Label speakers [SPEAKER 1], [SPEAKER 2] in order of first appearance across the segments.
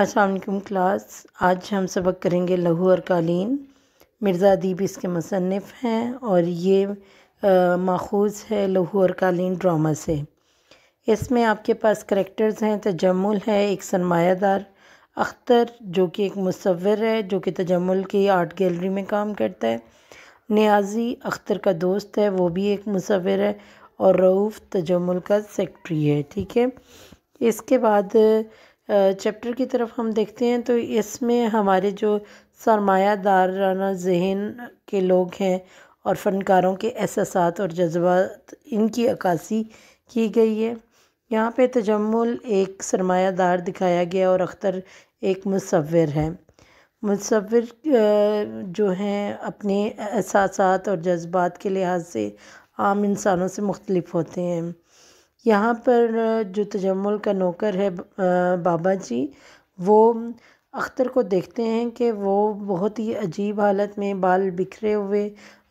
[SPEAKER 1] असलकम क्लास आज हम सबक करेंगे लहू और कालीन मिर्ज़ा अदीब इसके मुसनफ़ हैं और ये माखूज है लहू और कालीन ड्रामा से इसमें आपके पास करेक्टर्स हैं तजमुल है एक सरमायादार अख्तर जो कि एक मुसवर है जो कि तजमुल की आर्ट गैलरी में काम करता है न्याजी अख्तर का दोस्त है वो भी एक मुसवर है और रऊफ़ तजमुल का सेक्रटरी है ठीक है इसके बाद चैप्टर की तरफ हम देखते हैं तो इसमें हमारे जो सरमायादाराना जहन के लोग हैं और फ़नकारों के एहसास और जज्बात इनकी अक्सी की गई है यहाँ पे तजम्मुल एक सरमायादार दिखाया गया और अख्तर एक मुसविर है मुसविर जो हैं अपने एहसास और जज्बात के लिहाज से आम इंसानों से मुख्तलफ़ होते हैं यहाँ पर जो तजमल का नौकर है बाबा जी वो अख्तर को देखते हैं कि वो बहुत ही अजीब हालत में बाल बिखरे हुए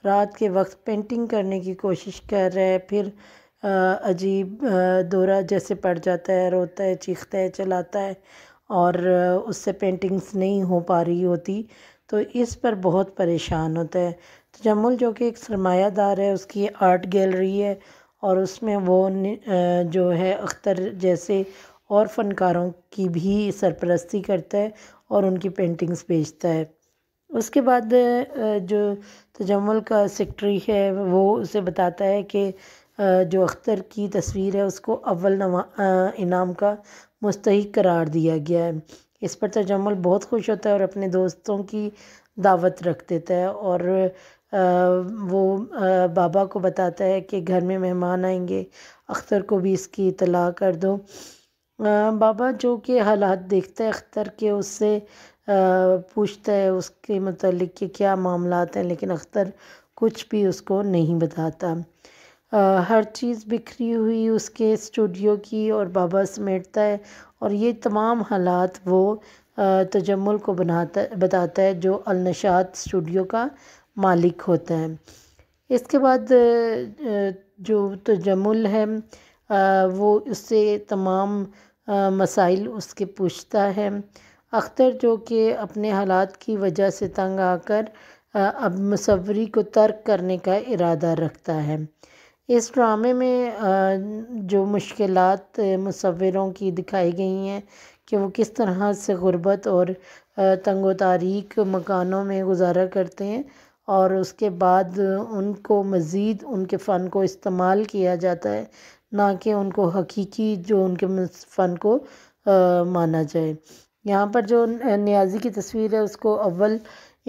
[SPEAKER 1] रात के वक्त पेंटिंग करने की कोशिश कर रहा है फिर अजीब दौरा जैसे पड़ जाता है रोता है चीखता है चलाता है और उससे पेंटिंग्स नहीं हो पा रही होती तो इस पर बहुत परेशान होता है तजमुल जो कि एक सरमायादार है उसकी आर्ट गैलरी है और उसमें वो जो है अख्तर जैसे और फ़नकारों की भी सरपरस्ती करता है और उनकी पेंटिंग्स बेचता है उसके बाद जो तजमल का सेक्रेटरी है वो उसे बताता है कि जो अख्तर की तस्वीर है उसको अव्वल नवा इनाम का मुस्तक करार दिया गया है इस पर तजमल तो बहुत खुश होता है और अपने दोस्तों की दावत रख देता है और आ, वो आ, बाबा को बताता है कि घर में मेहमान आएंगे अख्तर को भी इसकी इतला कर दो आ, बाबा जो कि हालात देखता है अख्तर के उससे पूछता है उसके मतलब कि क्या मामला हैं लेकिन अख्तर कुछ भी उसको नहीं बताता हर चीज़ बिखरी हुई उसके स्टूडियो की और बाबा समेटता है और ये तमाम हालात वो तजमुल को बनाता बताता है जो अलनशात स्टूडियो का मालिक होता है इसके बाद जो तजम्मुल है वो उससे तमाम मसाइल उसके पूछता है अख्तर जो कि अपने हालात की वजह से तंग आकर अब मसवरी को तर्क करने का इरादा रखता है इस ड्रामे में जो मुश्किल मुशवरों की दिखाई गई हैं कि वो किस तरह से ग़ुरबत और तंग तारीख मकानों में गुज़ारा करते हैं और उसके बाद उनको मज़ीद उनके फ़न को इस्तेमाल किया जाता है ना कि उनको हकीकी जो उनके फ़न को आ, माना जाए यहाँ पर जो न्याजी की तस्वीर है उसको अव्वल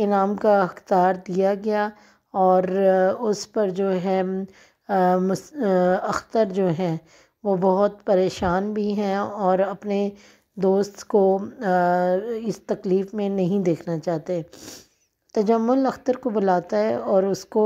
[SPEAKER 1] इनाम का अख्तार दिया गया और उस पर जो है अख्तर जो हैं वो बहुत परेशान भी हैं और अपने दोस्त को इस तकलीफ़ में नहीं देखना चाहते तजम्मुल अख्तर को बुलाता है और उसको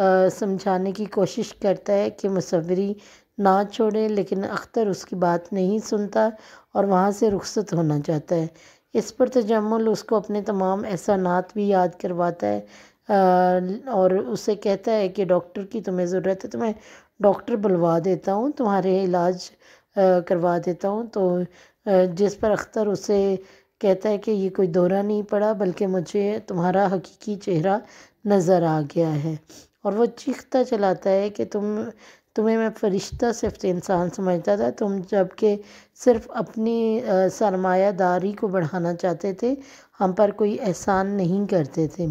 [SPEAKER 1] समझाने की कोशिश करता है कि मुसवरी ना छोड़े लेकिन अख्तर उसकी बात नहीं सुनता और वहाँ से रुखसत होना चाहता है इस पर तजम्मल उसको अपने तमाम एहसानात भी याद करवाता है और उसे कहता है कि डॉक्टर की तुम्हें ज़रूरत है तो मैं डॉक्टर बुलवा देता हूँ तुम्हारे इलाज करवा देता हूँ तो जिस पर अख्तर उसे कहता है कि ये कोई दौरा नहीं पड़ा बल्कि मुझे तुम्हारा हकीकी चेहरा नज़र आ गया है और वो चीखता चलाता है कि तुम तुम्हें मैं फ़रिश्ता सिर्फ इंसान समझता था तुम जबकि सिर्फ अपनी सरमायादारी को बढ़ाना चाहते थे हम पर कोई एहसान नहीं करते थे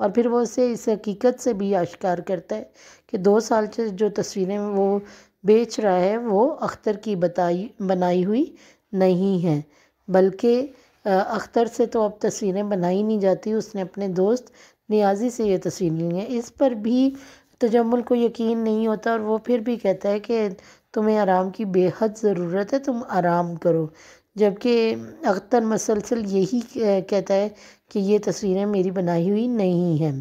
[SPEAKER 1] और फिर वो उसे इस हकीकत से भी आश्कार करता है कि दो साल से जो तस्वीरें वो बेच रहा है वो अख्तर की बताई बनाई हुई नहीं है बल्कि अख्तर से तो अब तस्वीरें बनाई नहीं जाती उसने अपने दोस्त नियाजी से ये तस्वीर ली है इस पर भी तजम्मुल को यकीन नहीं होता और वो फिर भी कहता है कि तुम्हें आराम की बेहद ज़रूरत है तुम आराम करो जबकि अख्तर मसलसल यही कहता है कि ये तस्वीरें मेरी बनाई हुई नहीं हैं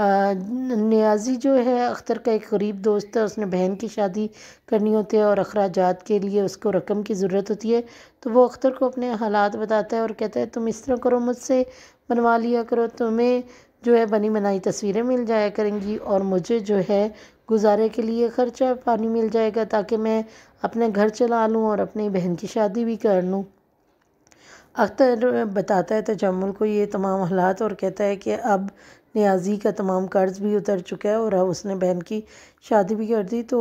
[SPEAKER 1] न्याजी जो है अख्तर का एक गरीब दोस्त है उसने बहन की शादी करनी होती है और अखराजात के लिए उसको रकम की ज़रूरत होती है तो वो अख्तर को अपने हालात बताता है और कहता है तुम इस तरह करो मुझसे बनवा लिया करो तुम्हें जो है बनी बनाई तस्वीरें मिल जाया करेंगी और मुझे जो है गुजारे के लिए ख़र्चा पानी मिल जाएगा ताकि मैं अपने घर चला लूँ और अपनी बहन की शादी भी कर लूँ अख्तर बताता है तजमुल को ये तमाम हालात और कहता है कि अब न्याजी का तमाम कर्ज़ भी उतर चुका है और अब उसने बहन की शादी भी कर दी तो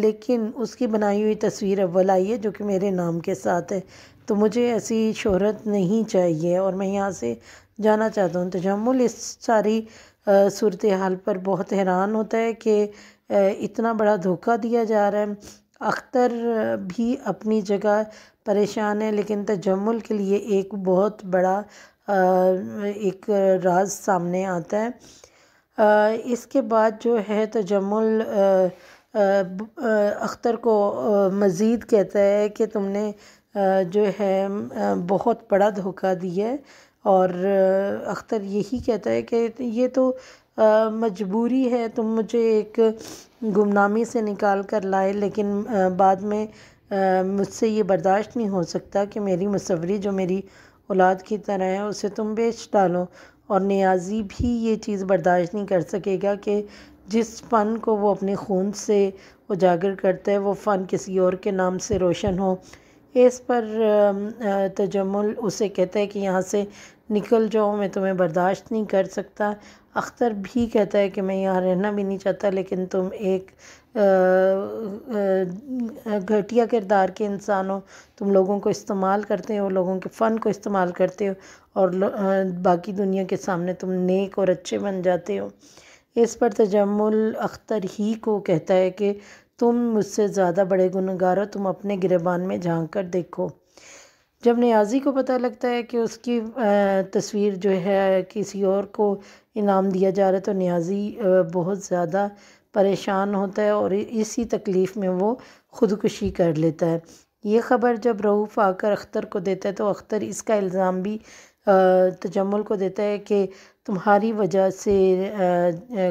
[SPEAKER 1] लेकिन उसकी बनाई हुई तस्वीर अव्वल आई है जो कि मेरे नाम के साथ है तो मुझे ऐसी शोहरत नहीं चाहिए और मैं यहाँ से जाना चाहता हूँ तजम्मुल इस सारी सूरत हाल पर बहुत हैरान होता है कि इतना बड़ा धोखा दिया जा रहा है अख्तर भी अपनी जगह परेशान है लेकिन तजमुल के लिए एक बहुत बड़ा एक राज सामने आता है इसके बाद जो है तजमुल अख्तर को मज़ीद कहता है कि तुमने जो है बहुत बड़ा धोखा दिया है और अख्तर यही कहता है कि ये तो मजबूरी है तुम मुझे एक गुमनामी से निकाल कर लाए लेकिन बाद में मुझसे ये बर्दाश्त नहीं हो सकता कि मेरी मुसवरी जो मेरी औलाद की तरह है उसे तुम बेच डालो और नियाजी भी ये चीज़ बर्दाश्त नहीं कर सकेगा कि जिस फ़न को वो अपने खून से उजागर करता है वो फ़न किसी और के नाम से रोशन हो इस पर तजमल उसे कहता है कि यहाँ से निकल जाओ मैं तुम्हें बर्दाश्त नहीं कर सकता अख्तर भी कहता है कि मैं यहाँ रहना भी नहीं चाहता लेकिन तुम एक घटिया किरदार के इंसान हो तुम लोगों को इस्तेमाल करते हो लोगों के फ़न को इस्तेमाल करते हो और बाकी दुनिया के सामने तुम नेक और अच्छे बन जाते हो इस पर तजम्मुल अख्तर ही को कहता है कि तुम मुझसे ज़्यादा बड़े गुनहगार हो तुम अपने गिरबान में झांक कर देखो जब न्याजी को पता लगता है कि उसकी तस्वीर जो है किसी और को इनाम दिया जा रहा है तो न्याजी बहुत ज़्यादा परेशान होता है और इसी तकलीफ़ में वो ख़ुदकुशी कर लेता है ये ख़बर जब रऊफ़ आकर अख्तर को देता है तो अख्तर इसका इल्ज़ाम भी तजमल को देता है कि तुम्हारी वजह से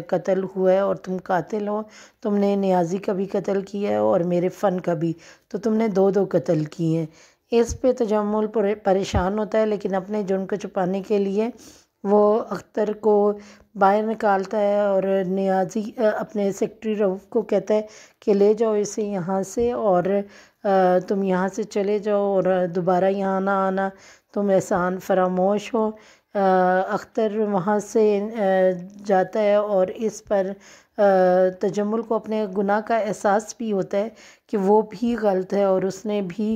[SPEAKER 1] कत्ल हुआ है और तुम कातिल हो तुमने न्याजी का भी कत्ल किया है और मेरे फ़न का भी तो तुमने दो दो कत्ल किए हैं इस पे तजम्मुल परेशान होता है लेकिन अपने जुर्म को छुपाने के लिए वो अख्तर को बाहर निकालता है और न्याजी अपने सेक्रेटरी रऊफ को कहता है कि ले जाओ इसे यहाँ से और तुम यहाँ से चले जाओ और दोबारा यहाँ ना आना तुम एहसान फरामोश हो अख्तर वहाँ से जाता है और इस पर तजम्मुल को अपने गुनाह का एहसास भी होता है कि वो भी गलत है और उसने भी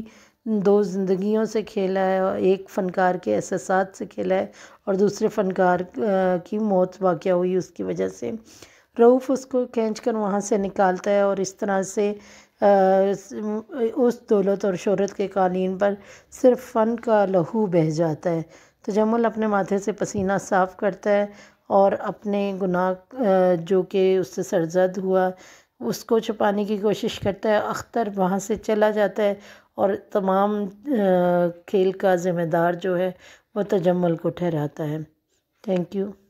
[SPEAKER 1] दो ज़िंदगियों से खेला है और एक फ़नकार के एहसास से खेला है और दूसरे फ़नकार की मौत वाक़ हुई उसकी वजह से रऊफ़ उसको खींच कर वहाँ से निकालता है और इस तरह से उस दौलत और शहरत के कालीन पर सिर्फ फ़न का लहू बह जाता है तो जमुल अपने माथे से पसीना साफ़ करता है और अपने गुनाह जो कि उससे सरजद हुआ उसको छुपाने की कोशिश करता है अख्तर वहाँ से चला जाता है और तमाम खेल का ज़िम्मेदार जो है वह तजमल को ठहराता है थैंक यू